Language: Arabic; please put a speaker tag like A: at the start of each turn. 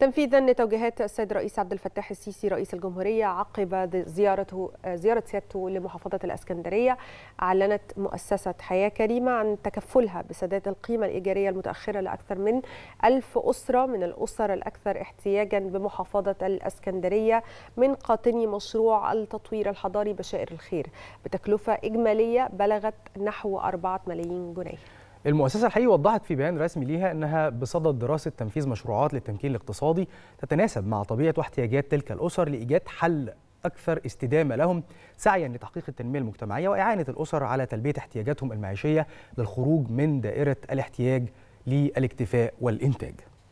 A: تنفيذا لتوجيهات السيد الرئيس عبد الفتاح السيسي رئيس الجمهوريه عقب زيارته زياره سيادته لمحافظه الاسكندريه اعلنت مؤسسه حياه كريمه عن تكفلها بسداد القيمه الايجاريه المتاخره لاكثر من ألف اسره من الاسر الاكثر احتياجا بمحافظه الاسكندريه من قاطني مشروع التطوير الحضاري بشائر الخير بتكلفه اجماليه بلغت نحو 4 ملايين جنيه
B: المؤسسة الحقيقة وضحت في بيان رسمي ليها أنها بصدد دراسة تنفيذ مشروعات للتمكين الاقتصادي تتناسب مع طبيعة واحتياجات تلك الأسر لإيجاد حل أكثر استدامة لهم سعيا لتحقيق التنمية المجتمعية وإعانة الأسر على تلبية احتياجاتهم المعيشية للخروج من دائرة الاحتياج للاكتفاء والإنتاج